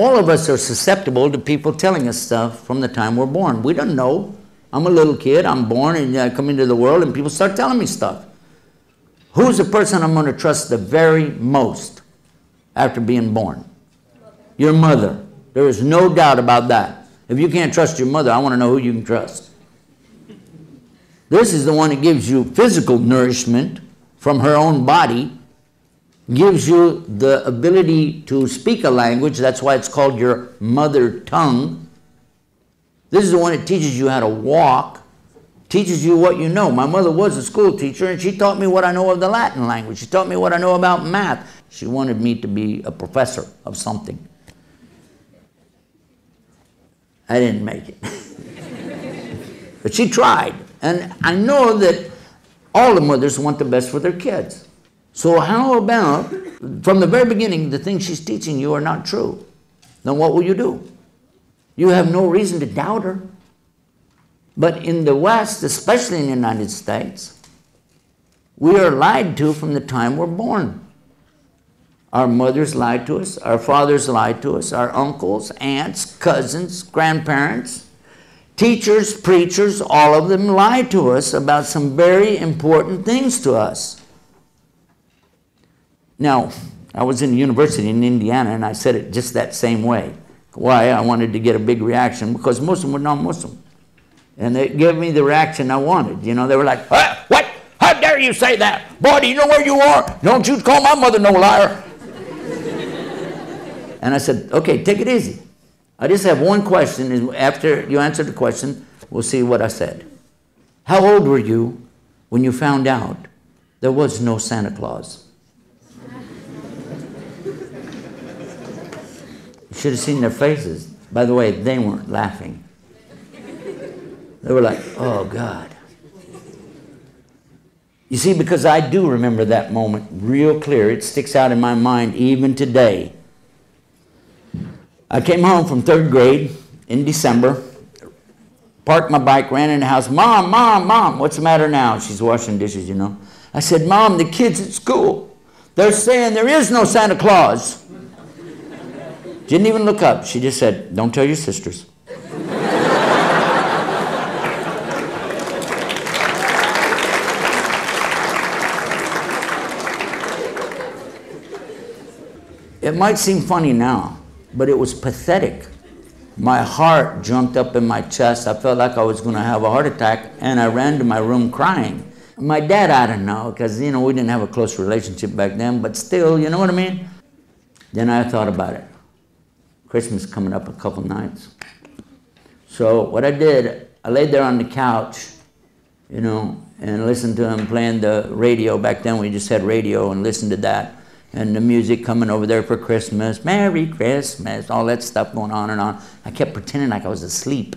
All of us are susceptible to people telling us stuff from the time we're born. We don't know. I'm a little kid, I'm born and I come into the world and people start telling me stuff. Who's the person I'm going to trust the very most after being born? Your mother. There is no doubt about that. If you can't trust your mother, I want to know who you can trust. This is the one that gives you physical nourishment from her own body gives you the ability to speak a language. That's why it's called your mother tongue. This is the one that teaches you how to walk, teaches you what you know. My mother was a school teacher and she taught me what I know of the Latin language. She taught me what I know about math. She wanted me to be a professor of something. I didn't make it. but she tried. And I know that all the mothers want the best for their kids. So, how about from the very beginning, the things she's teaching you are not true? Then what will you do? You have no reason to doubt her. But in the West, especially in the United States, we are lied to from the time we're born. Our mothers lied to us, our fathers lied to us, our uncles, aunts, cousins, grandparents, teachers, preachers, all of them lied to us about some very important things to us. Now, I was in university in Indiana and I said it just that same way. Why? I wanted to get a big reaction because Muslims were non Muslim. And they gave me the reaction I wanted. You know, they were like, ah, What? How dare you say that? Boy, do you know where you are? Don't you call my mother no liar. and I said, Okay, take it easy. I just have one question. And after you answer the question, we'll see what I said. How old were you when you found out there was no Santa Claus? Should have seen their faces. By the way, they weren't laughing. They were like, oh God. You see, because I do remember that moment real clear, it sticks out in my mind even today. I came home from third grade in December, parked my bike, ran in the house. Mom, mom, mom, what's the matter now? She's washing dishes, you know. I said, Mom, the kids at school, they're saying there is no Santa Claus. Didn't even look up. She just said, Don't tell your sisters. It might seem funny now, but it was pathetic. My heart jumped up in my chest. I felt like I was going to have a heart attack, and I ran to my room crying. My dad, I don't know, because, you know, we didn't have a close relationship back then, but still, you know what I mean? Then I thought about it. Christmas coming up a couple nights. So what I did, I laid there on the couch, you know, and listened to him playing the radio. Back then we just had radio and listened to that. And the music coming over there for Christmas, Merry Christmas, all that stuff going on and on. I kept pretending like I was asleep.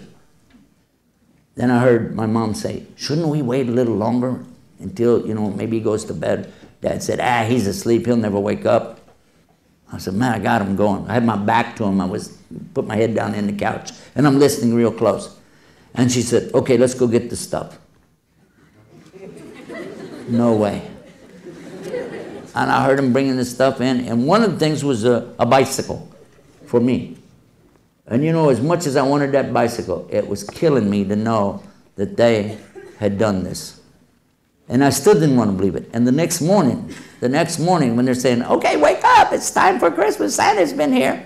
Then I heard my mom say, shouldn't we wait a little longer until, you know, maybe he goes to bed? Dad said, ah, he's asleep, he'll never wake up. I said, man, I got him going. I had my back to him. I was put my head down in the couch, and I'm listening real close. And she said, okay, let's go get the stuff. no way. And I heard him bringing the stuff in, and one of the things was a, a bicycle for me. And you know, as much as I wanted that bicycle, it was killing me to know that they had done this. And I still didn't want to believe it. And the next morning, the next morning, when they're saying, okay, wait. It's time for Christmas. Santa's been here.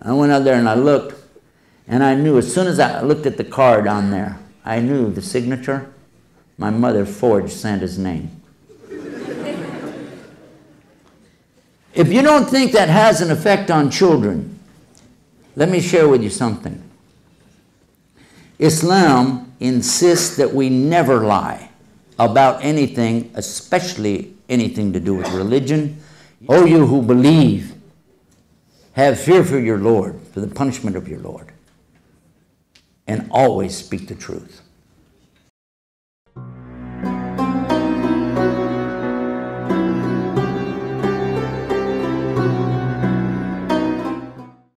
I went out there and I looked, and I knew as soon as I looked at the card on there, I knew the signature. My mother forged Santa's name. if you don't think that has an effect on children, let me share with you something. Islam insists that we never lie about anything, especially anything to do with religion, O you who believe, have fear for your Lord, for the punishment of your Lord, and always speak the truth.